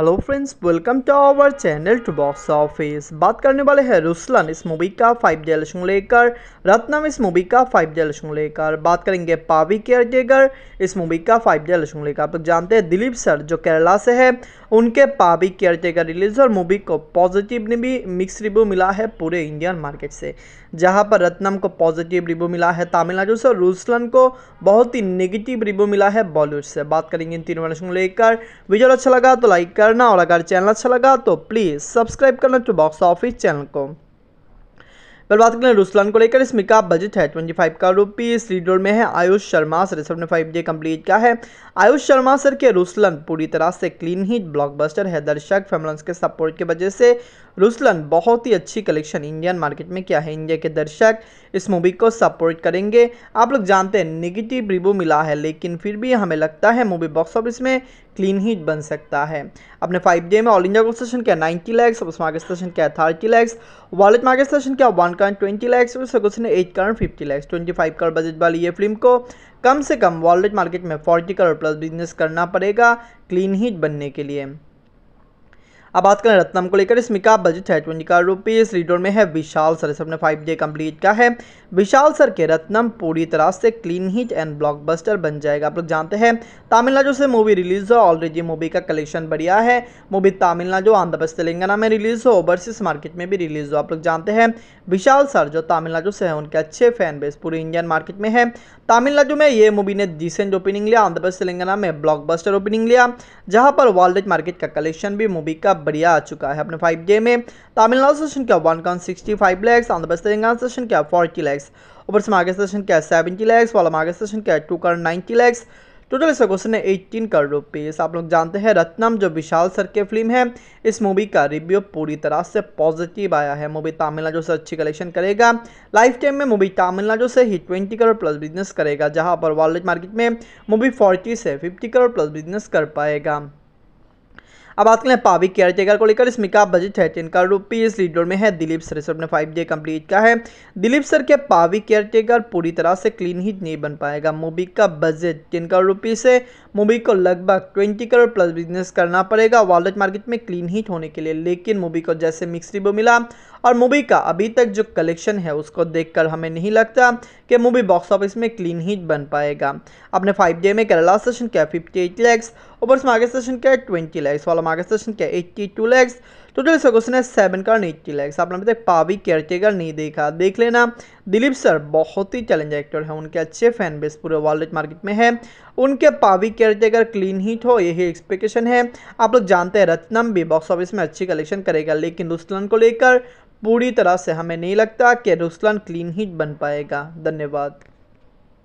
hello friends welcome to our channel to box office बात करने वाले हैं रुस्लान इस मूवी का फाइव डे लक्ष्य लेकर रत्नम इस मूवी का फाइव डे लक्ष्य लेकर बात करेंगे पावी केयर टेगर इस मूवी का फाइव डे लक्ष्य लेकर आप लोग जानते हैं दिलीप सर जो केरला से है उनके पाबी का रिलीज और मूवी को पॉजिटिव ने भी मिक्स रिव्यू मिला है पूरे इंडियन मार्केट से जहां पर रत्नम को पॉजिटिव रिव्यू मिला है तमिलनाडु से और रूसलन को बहुत ही नेगेटिव रिव्यू मिला है बॉलीवुड से बात करेंगे इन तीनों को लेकर वीडियो अच्छा लगा तो लाइक करना और अगर चैनल अच्छा लगा तो प्लीज़ सब्सक्राइब करना टू बॉक्स ऑफिस चैनल को पर बात करें रुस्लान को लेकर इसमें का बजट है ट्वेंटी फाइव का रुपी रुपीज लीड में है आयुष शर्मा सर सबने फाइव डे कंप्लीट किया है आयुष शर्मा सर के रुस्लन पूरी तरह से क्लीन हिट ब्लॉकबस्टर है दर्शक फेमलंस के सपोर्ट की वजह से रुस्लन बहुत ही अच्छी कलेक्शन इंडियन मार्केट में किया है इंडिया के दर्शक इस मूवी को सपोर्ट करेंगे आप लोग जानते हैं निगेटिव रिव्यू मिला है लेकिन फिर भी हमें लगता है मूवी बॉक्स ऑफिस में क्लीन हीट बन सकता है अपने फाइव डे में ऑल इंडिया को सेशन किया नाइन्टी लैक्स उस मार्केट स्टेशन क्या थर्टी लैक्स वॉलेट मार्केट स्टेशन क्या वन कान ट्वेंटी लैक्स और ने eight fifty lakhs twenty five crore budget वाली ये फिल्म को कम से कम वॉलेट मार्केट में फोर्टी करोड़ प्लस बिजनेस करना पड़ेगा क्लीन हिट बनने के लिए अब बात करें रत्नम को लेकर इसमें का बजट है ट्वेंटी का रुपीज़ रिटोर में है विशाल सर सबने फाइव डे कंप्लीट का है विशाल सर के रत्नम पूरी तरह से क्लीन हिट एंड ब्लॉकबस्टर बन जाएगा आप लोग जानते हैं तमिलनाडु से मूवी रिलीज़ हो ऑलरेडी मूवी का कलेक्शन बढ़िया है मूवी तमिलनाडु आंध्र प्रदेश तेलंगाना में रिलीज़ हो ओवरसीज मार्केट में भी रिलीज़ हो आप लोग जानते हैं विशाल सर जो तमिलनाडु से है उनके अच्छे फैन बेस पूरी इंडियन मार्केट में है तमिलनाडु में ये मूवी ने डिसेंट ओपनिंग लिया आंध्र प्रदेश तेलंगाना में ब्लॉक ओपनिंग लिया जहाँ पर वर्ल्ड मार्केट का कलेक्शन भी मूवी का बढ़िया आ चुका है अपने फाइव डे में तमिलनाडु सेशन क्या वन कॉन सिक्सटी फाइव लैक्स आंध्र प्रदेश तेलंगाना सेशन क्या फोर्टी लैक्स ऊपर से मार्केट सेशन क्या सेवेंटी लैक्स वाला मार्केट सेशन क्या टू कर नाइनटी लैक्स टोटल इसका क्वेश्चन है एट्टीन करोड़ रुपीज़ आप लोग जानते हैं रत्नम जो विशाल सर के फिल्म है इस मूवी का रिव्यू पूरी तरह से पॉजिटिव आया है मूवी तमिलनाडु से अच्छी कलेक्शन करेगा लाइफ टाइम में मूवी तमिलनाडु से ही ट्वेंटी करोड़ प्लस बिजनेस करेगा जहां पर वर्ल्ड मार्केट में मूवी फोर्टी से फिफ्टी करोड़ प्लस बिजनेस कर पाएगा अब बात करें पाविक पावी केयर टेकर को लेकर इसमें का बजट है तीन करोड़ इस लीडर में है दिलीप सर ने फाइव डे कंप्लीट का है दिलीप सर के पावी केयर टेकर पूरी तरह से क्लीन हिट नहीं बन पाएगा मूवी का बजट तीन करोड़ रुपये से मूवी को लगभग ट्वेंटी करोड़ प्लस बिजनेस करना पड़ेगा वॉलेट मार्केट में क्लीन हिट होने के लिए लेकिन मूवी को जैसे मिक्स रिव्यू मिला और मूवी का अभी तक जो कलेक्शन है उसको देखकर हमें नहीं लगता कि मूवी बॉक्स ऑफिस में क्लीन हिट बन पाएगा अपने फाइव डे में केरला सेशन क्या फिफ्टी एट और इसमें सेशन क्या है ट्वेंटी लैक्स वाला मार्केट सेशन क्या है eighty two lakhs total sir question है सेवन का एट्टी लैक्स आपने अभी तक पावी केयरटेकर नहीं देखा देख लेना दिलीप सर बहुत ही चैलेंज एक्टर हैं उनके अच्छे फैन बेस पूरे वर्ल्ड मार्केट में है उनके पावी केयरटेकर क्लीन हीट हो यही एक्सपेक्टेशन है आप लोग जानते हैं रत्नम भी बॉक्स ऑफिस में अच्छी कलेक्शन करेगा लेकिन रुस्लन को लेकर पूरी तरह से हमें नहीं लगता कि रुस्लन क्लीन हीट बन पाएगा धन्यवाद